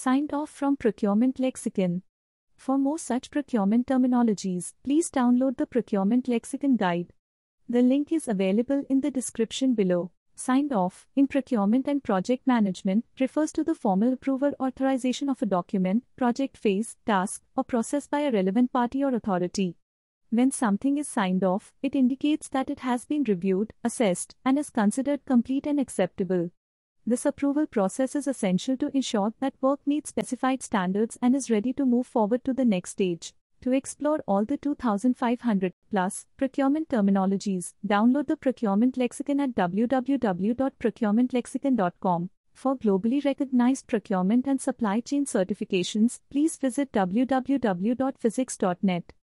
Signed off from Procurement Lexicon. For more such procurement terminologies, please download the Procurement Lexicon Guide. The link is available in the description below. Signed off in procurement and project management refers to the formal approval authorization of a document, project phase, task, or process by a relevant party or authority. When something is signed off, it indicates that it has been reviewed, assessed, and is considered complete and acceptable. This approval process is essential to ensure that work meets specified standards and is ready to move forward to the next stage. To explore all the 2500 plus procurement terminologies, download the procurement lexicon at www.procurementlexicon.com. For globally recognized procurement and supply chain certifications, please visit www.physics.net.